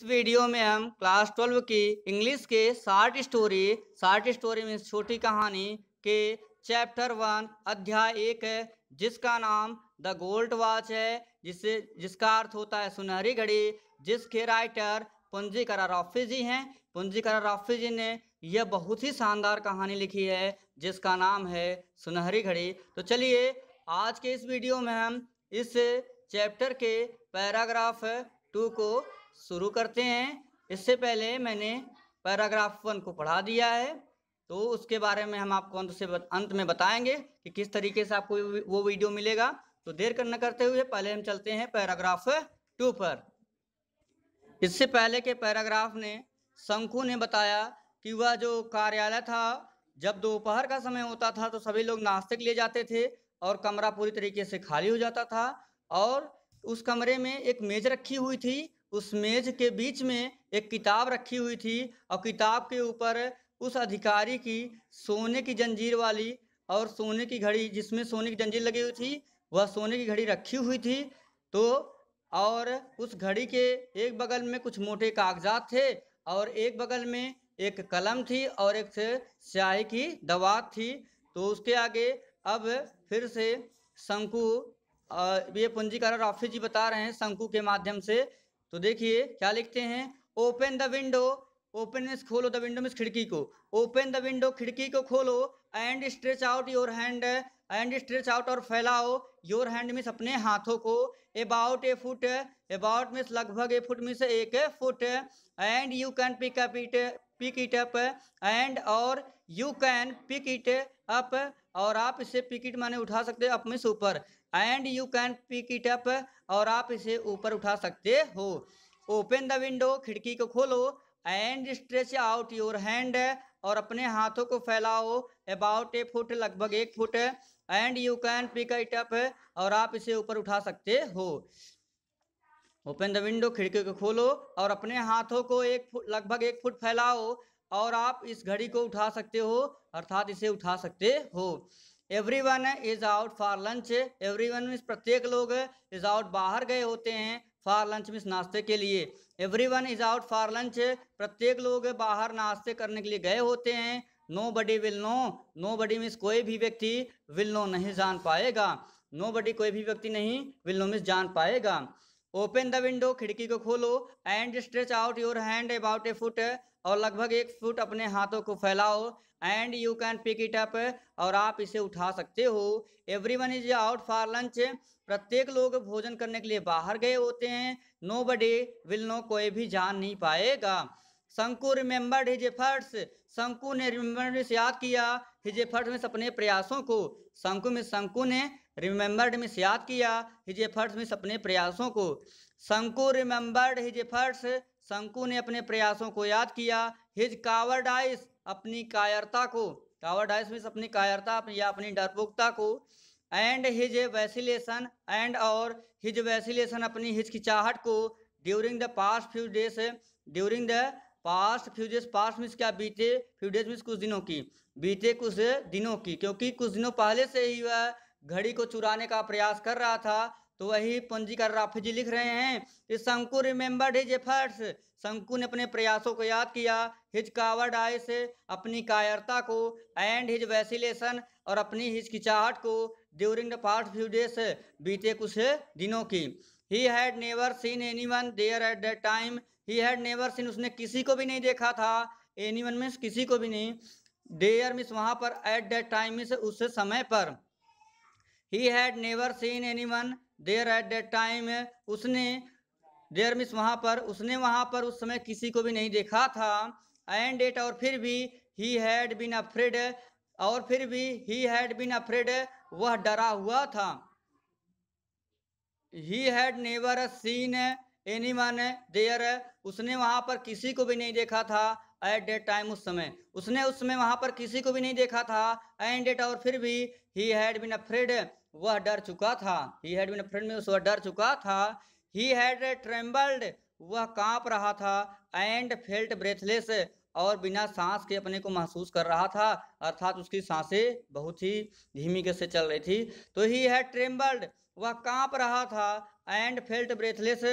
इस वीडियो में हम क्लास ट्वेल्व की इंग्लिश के शार्ट स्टोरी शार्ट स्टोरी में छोटी कहानी के चैप्टर वन अध्याय एक है जिसका नाम द गोल्ड वॉच है जिसे जिसका अर्थ होता है सुनहरी घड़ी जिसके राइटर पुंजी रॉफी जी हैं पुंजी रॉफी जी ने यह बहुत ही शानदार कहानी लिखी है जिसका नाम है सुनहरी घड़ी तो चलिए आज के इस वीडियो में हम इस चैप्टर के पैराग्राफ टू को शुरू करते हैं इससे पहले मैंने पैराग्राफ वन को पढ़ा दिया है तो उसके बारे में हम आपको अंत से अंत में बताएंगे कि किस तरीके से आपको वो वीडियो मिलेगा तो देर कर न करते हुए पहले हम चलते हैं पैराग्राफ टू पर इससे पहले के पैराग्राफ ने शंकु ने बताया कि वह जो कार्यालय था जब दोपहर का समय होता था तो सभी लोग नाश्ते के लिए जाते थे और कमरा पूरी तरीके से खाली हो जाता था और उस कमरे में एक मेज रखी हुई थी उस मेज के बीच में एक किताब रखी हुई थी और किताब के ऊपर उस अधिकारी की सोने की जंजीर वाली और सोने की घड़ी जिसमें सोने की जंजीर लगी हुई थी वह सोने की घड़ी रखी हुई थी तो और उस घड़ी के एक बगल में कुछ मोटे कागजात थे और एक बगल में एक कलम थी और एक स्याही की दवात थी तो उसके आगे अब फिर से शंकु ये पूंजीकार ऑफिस जी बता रहे हैं शंकु के माध्यम से तो देखिए क्या लिखते हैं open the window open miss खोलो द विंडो मिस खिड़की को ओपन द विंडो खिड़की को खोलो and stretch out your hand and stretch out और फैलाओ योर हैंड मिस अपने हाथों को about a foot about miss लगभग ए फुट मिस एक foot and you can pick up it pick it up and और you can pick it up और आप इसे पिक इट माने उठा सकते हो अप ऊपर and you can pick it up और आप इसे ऊपर उठा सकते हो ओपन द विंडो खिड़की को खोलो and stretch out your hand और अपने हाथों को फैलाओ अबाउट ए फुट लगभग एक foot and you can pick it up और आप इसे ऊपर उठा सकते हो ओपन द विंडो खिड़की को खोलो और अपने हाथों को एक फुट लगभग एक फुट फैलाओ और आप इस घड़ी को उठा सकते हो अर्थात इसे उठा सकते हो everyone is out for lunch everyone means प्रत्येक लोग इज आउट बाहर गए होते हैं फॉर लंच मीन्स नाश्ते के लिए everyone is out for lunch प्रत्येक लोग बाहर नाश्ते करने के लिए गए होते हैं nobody will no nobody means कोई भी व्यक्ति विल नो नहीं जान पाएगा नो बडी कोई भी व्यक्ति नहीं विल नो मीन्स जान पाएगा ओपन द विंडो खिड़की को खोलो and stretch out your hand about a foot और लगभग एक फुट अपने हाथों को फैलाओ and you can pick it up और आप इसे उठा सकते हो everyone is out for lunch प्रत्येक लोग भोजन करने के लिए बाहर गए होते हैं नो बडे विल नो कोई भी जान नहीं पाएगा शंकु रिमेम्बर्ड हिज एफर्ट्स शंकु ने रिमेम्बर्ड से याद किया हिज एफर्ट्स में अपने प्रयासों को शंकु में शंकु ने रिमेम्बर्ड में याद किया हिज एफर्ट्स में अपने प्रयासों को शंकु रिमेम्बर्ड हिज एफर्ट्स शंकु ने अपने प्रयासों को याद किया हिज कावर्ड अपनी कायरता को कावर्ड आइस मीन्स अपनी कायरता या अपनी डरपोकता को एंड हिज वैसिलेशन एंड और हिज वैसिलेशन अपनी हिचकिचाहट को during the past few days during the past few days past means क्या बीते फ्यू डेज मीन्स कुछ दिनों की बीते कुछ दिनों की क्योंकि कुछ दिनों पहले से ही वह घड़ी को चुराने का प्रयास कर रहा था तो वही पंजीकर राफी जी लिख रहे हैं कि शंकु रिमेम्बर्ड हिज एफर्ट्स शंकु ने अपने प्रयासों को याद किया हिज कावर्ड आय से अपनी कायरता को एंड हिज वैसिलेशन और अपनी हिचकिचाहट को during the past few days बीते कुछ दिनों की he had never seen anyone there at that time he had never seen उसने किसी को भी नहीं देखा था एनी वन मीन्स किसी को भी नहीं देयर मीन्स वहाँ पर एट दैट टाइम मीन्स उस समय पर he had never seen anyone there at that time उसने देयर मिस वहाँ पर उसने वहाँ पर उस समय किसी को भी नहीं देखा था एंड एट और फिर भी ही हैड बिन अफ्रेड और फिर भी ही हैड बिन अफ्रेड वह डरा हुआ था he had never seen anyone there उसने वहाँ पर किसी को भी नहीं देखा था एट डेट टाइम उस समय उसने उस समय वहाँ पर किसी को भी नहीं देखा था एंड डेट और फिर भी ही हैड बिन अफ्रेड वह डर चुका था he had been friend means वह डर चुका था ही हैड ट्रेम्बल्ड वह कांप रहा था एंड फेल्ट ब्रेथलेस और बिना सांस के अपने को महसूस कर रहा था अर्थात उसकी सांसें बहुत ही धीमी गति से चल रही थी तो ही है ट्रेम्बल्ड वह कांप रहा था एंड फेल्ट ब्रेथलेस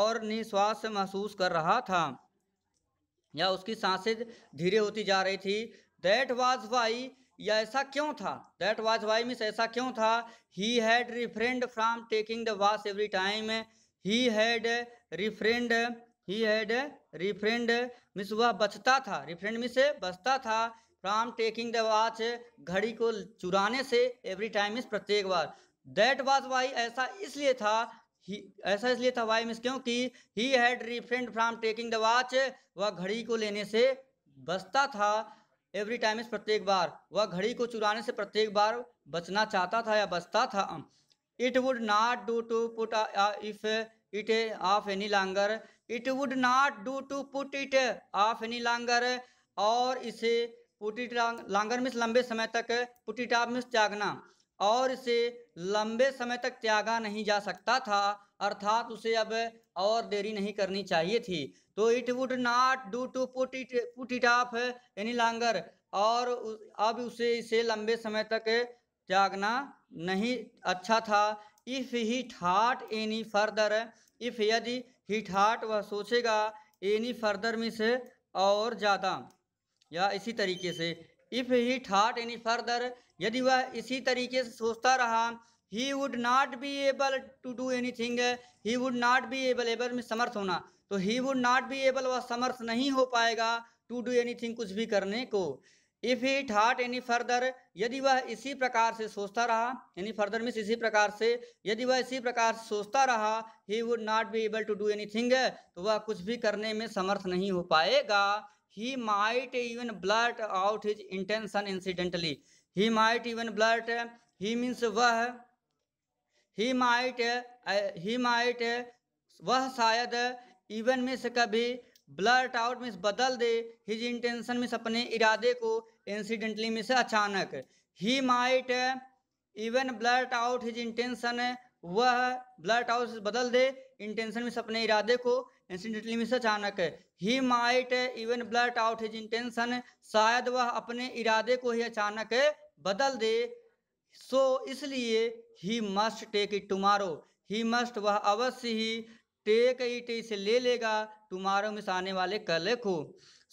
और निश्वास महसूस कर रहा था या उसकी सांसें धीरे होती जा रही थी दैट वाज वाई या ऐसा क्यों था दैट वॉज वाई मीन्स ऐसा क्यों था he had refrained from taking the watch every time he had refrained he had refrained miss वह बचता था रिफ्रेंड मिस बचता था फ्राम टेकिंग द वॉच घड़ी को चुराने से एवरी टाइम मिस प्रत्येक बार दैट वॉज वाई ऐसा इसलिए था ही ऐसा इसलिए था वाई मिस क्योंकि he had refrained from taking the watch वह घड़ी को लेने से बचता था एवरी टाइम इस प्रत्येक बार वह घड़ी को चुराने से प्रत्येक बार बचना चाहता था या बचता था it would not do to put if it off any longer it would not do to put it off any longer और इसे पुट इट लांगर मिस लंबे समय तक पुट इट ऑफ मिस त्यागना और इसे लंबे समय तक त्यागा नहीं जा सकता था अर्थात उसे अब और देरी नहीं करनी चाहिए थी तो it would not do to put it put it off any longer और अब उसे इसे लंबे समय तक जागना नहीं अच्छा था इफ़ ही ठाट एनी फर्दर इफ़ यदि ही ठाट वह सोचेगा एनी फर्दर में से और ज़्यादा या इसी तरीके से इफ़ ही ठाट एनी फर्दर यदि वह इसी तरीके से सोचता रहा he would not be able to do anything he would not be able able में समर्थ होना तो he would not be able वह समर्थ नहीं हो पाएगा टू डू एनी थिंग कुछ भी करने को इफ़ ही ठाट एनी फर्दर यदि वह इसी प्रकार से सोचता रहा एनी फर्दर मीन्स इसी प्रकार से यदि वह इसी प्रकार से सोचता रहा he would not be able to do anything तो वह कुछ भी करने में समर्थ नहीं हो पाएगा he might even blurt out his intention incidentally he might even blurt he means वह ही माइट ही माइट वह शायद इवन मिस कभी ब्लर्ट आउट मिस बदल दे हिज इंटेंशन मिस अपने इरादे को इंसिडेंटली मिस अचानक he might even blurt out his intention वह ब्लर्ट आउट बदल दे इंटेंशन मिस अपने इरादे को इंसिडेंटली मिस अचानक he might even blurt out his intention शायद वह अपने इरादे को ही अचानक बदल दे सो इसलिए he must take it tomorrow he must वह अवश्य ही टेक इट इसे ले लेगा टुमारो में से आने वाले कल को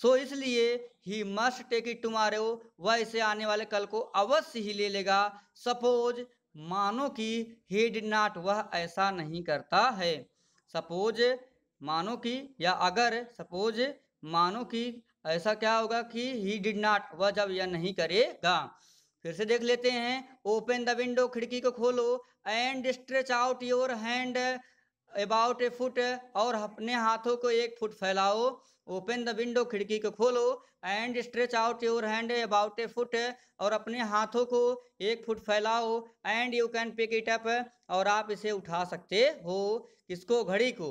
सो so, इसलिए he must take it tomorrow वह इसे आने वाले कल को अवश्य ही ले लेगा सपोज मानो कि ही डिड नाट वह ऐसा नहीं करता है सपोज मानो कि या अगर सपोज मानो कि ऐसा क्या होगा कि ही डिड नाट वह जब यह नहीं करेगा फिर से देख लेते हैं ओपन द विंडो खिड़की को खोलो and stretch out your hand about a foot और अपने हाथों को एक फुट फैलाओ ओपन द विंडो खिड़की को खोलो and stretch out your hand about a foot और अपने हाथों को एक फुट फैलाओ and you can pick it up और आप इसे उठा सकते हो किसको घड़ी को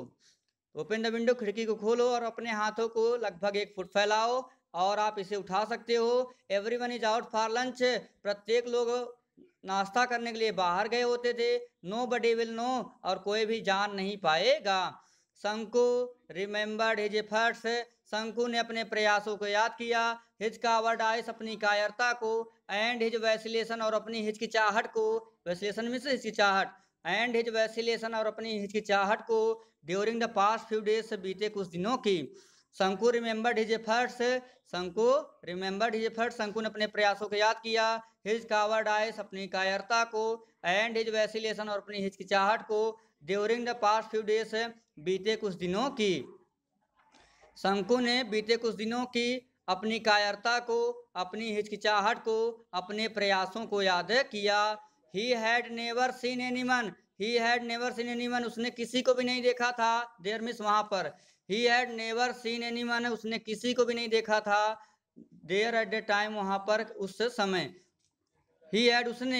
ओपन द विंडो खिड़की को खोलो और अपने हाथों को लगभग एक फुट फैलाओ और आप इसे उठा सकते हो everyone is out for lunch प्रत्येक लोग नाश्ता करने के लिए बाहर गए होते थे नो बडी विल नो और कोई भी जान नहीं पाएगा शंकु रिमेम्बर्ड हिज एफर्ट्स शंकु ने अपने प्रयासों को याद किया हिज कावर्ड आइस अपनी कायरता को एंड हिज वैसिलेशन और अपनी हिचकिचाहट को वैसिलेशन मिस हिचकिचाहट एंड हिज वैसिलेशन और अपनी हिचकिचाहट को during the past few days बीते कुछ दिनों की Shanku remembered his efforts Shanku remembered his effort Shanku ने अपने प्रयासों को याद किया हिज कावर्ड आइस अपनी कायरता को एंड हिज वैसिलेशन और अपनी हिचकिचाहट को during the past few days बीते कुछ दिनों की शंकु ने बीते कुछ दिनों की अपनी कायरता को अपनी हिचकिचाहट को अपने प्रयासों को याद किया he had never seen anyone he had never seen anyone उसने किसी को भी नहीं देखा था देर मिस वहां पर he had never seen any माने उसने किसी को भी नहीं देखा था देयर एट द टाइम वहाँ पर उस समय ही हैड उसने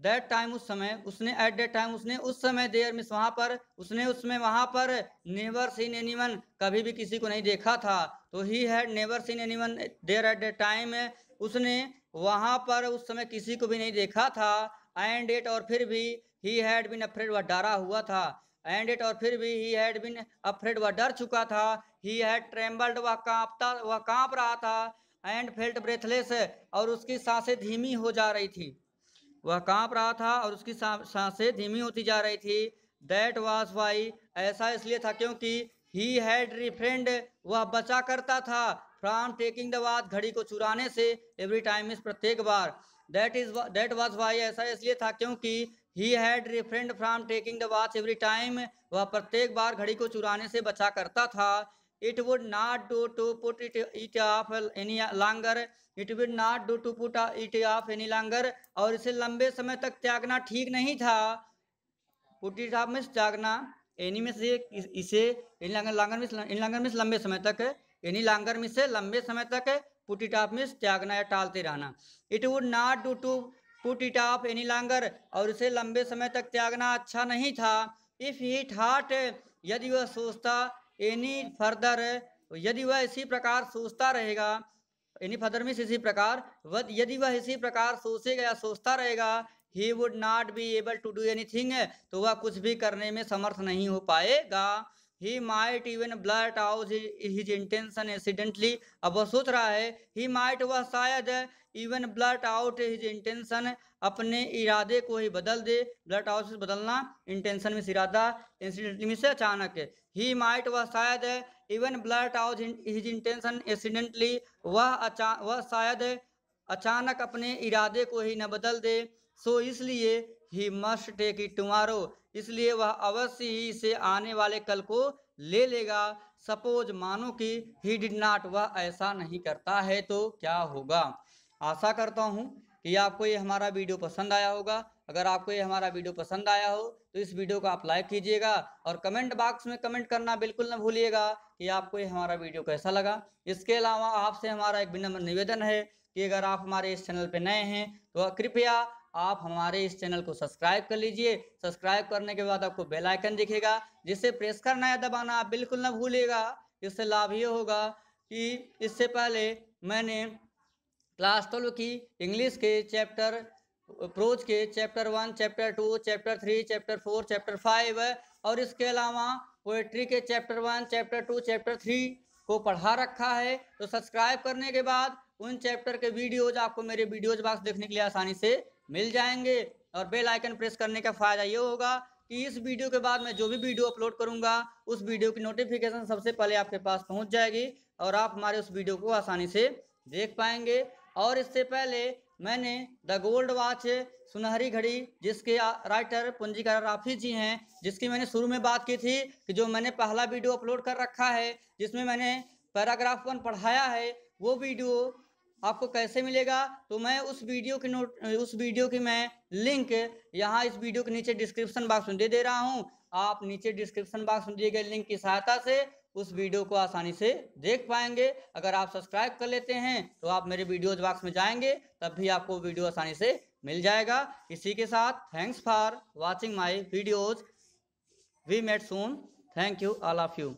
दैट टाइम उस समय उसने एट द टाइम उसने उस समय देयर मिस वहाँ पर उसने उसमें वहाँ पर नेवर सीन एनीवन कभी भी किसी को नहीं देखा था तो he had never seen anyone there at the time उसने वहाँ पर उस समय किसी को भी नहीं देखा था एंड डेट और फिर भी ही हैड बिन अफ्रेड वह डरा हुआ था एंड इट और फिर भी ही हैड बिन अफ्रेड वह डर चुका था ही हैड ट्रेम्बल्ड वह कांपता वह कांप रहा था एंड फेल्ट ब्रेथलेस और उसकी सांसें धीमी हो जा रही थी वह कांप रहा था और उसकी सांसें धीमी होती जा रही थी दैट वॉज वाई ऐसा इसलिए था क्योंकि ही हैड रिफ्रेंड वह बचा करता था फ्रॉम टेकिंग द वाच घड़ी को चुराने से एवरी टाइम इस प्रत्येक बार that is that was why ऐसा इसलिए था क्योंकि he had refrained from taking the watch every time वह प्रत्येक बार घड़ी को चुराने से बचा करता था it would not do to put it it off any longer it would not do to put it off any longer और इसे लंबे समय तक त्यागना ठीक नहीं था पुट इट ऑफ मिस त्यागना एनी में से इसे any longer longer means any longer मिस लंबे समय तक एनी लांगर मीन्स लंबे समय तक पुट इट ऑफ मिस त्यागना या टालते रहना it would not do to put it off any longer और उसे लंबे समय तक त्यागना अच्छा नहीं था इफ ही ठाट यदि वह सोचता एनी फर्दर यदि वह इसी प्रकार सोचता रहेगा एनी फर्दर मीस इसी प्रकार यदि वह इसी प्रकार सोचेगा या सोचता रहेगा he would not be able to do anything तो वह कुछ भी करने में समर्थ नहीं हो पाएगा he might even blurt out his intention accidentally अब वह सोच रहा है ही माइट वह शायद even blurt out his intention अपने इरादे को ही बदल दे ब्लट आउट से बदलना इंटेंशन में इरादा इंसिडेंटली में से अचानक ही माइट वह शायद even blurt out his intention accidentally वह अचा वह शायद अचानक अपने इरादे को ही न बदल दे सो so, इसलिए he must take it tomorrow इसलिए वह अवश्य ही इसे आने वाले कल को ले लेगा सपोज मानो कि ही डिड नॉट वह ऐसा नहीं करता है तो क्या होगा आशा करता हूँ कि आपको ये हमारा वीडियो पसंद आया होगा अगर आपको ये हमारा वीडियो पसंद आया हो तो इस वीडियो को आप लाइक कीजिएगा और कमेंट बॉक्स में कमेंट करना बिल्कुल ना भूलिएगा कि आपको ये हमारा वीडियो कैसा लगा इसके अलावा आपसे हमारा एक विनम्र निवेदन है कि अगर आप हमारे इस चैनल पर नए हैं तो कृपया आप हमारे इस चैनल को सब्सक्राइब कर लीजिए सब्सक्राइब करने के बाद आपको बेल आइकन दिखेगा जिसे प्रेस करना या दबाना आप बिल्कुल ना भूलेगा इससे लाभ ये होगा कि इससे पहले मैंने क्लास ट्वेल्व की इंग्लिश के चैप्टर अप्रोच के chapter one chapter two chapter three chapter four chapter five और इसके अलावा पोएट्री के chapter one chapter two chapter three को पढ़ा रखा है तो सब्सक्राइब करने के बाद उन चैप्टर के वीडियोज आपको मेरे वीडियोज बॉक्स देखने के लिए आसानी से मिल जाएंगे और बेल आइकन प्रेस करने का फ़ायदा ये होगा कि इस वीडियो के बाद मैं जो भी वीडियो अपलोड करूंगा उस वीडियो की नोटिफिकेशन सबसे पहले आपके पास पहुंच जाएगी और आप हमारे उस वीडियो को आसानी से देख पाएंगे और इससे पहले मैंने द गोल्ड वॉच सुनहरी घड़ी जिसके राइटर पूंजीकार राफी जी हैं जिसकी मैंने शुरू में बात की थी कि जो मैंने पहला वीडियो अपलोड कर रखा है जिसमें मैंने पैराग्राफ वन पढ़ाया है वो वीडियो आपको कैसे मिलेगा तो मैं उस वीडियो की नोट उस वीडियो की मैं लिंक यहाँ इस वीडियो के नीचे डिस्क्रिप्शन बॉक्स में दे दे रहा हूँ आप नीचे डिस्क्रिप्शन बॉक्स में दिए गए लिंक की सहायता से उस वीडियो को आसानी से देख पाएंगे अगर आप सब्सक्राइब कर लेते हैं तो आप मेरे वीडियोज बॉक्स में जाएंगे तब भी आपको वीडियो आसानी से मिल जाएगा इसी के साथ thanks for watching my videos we met soon thank you all of you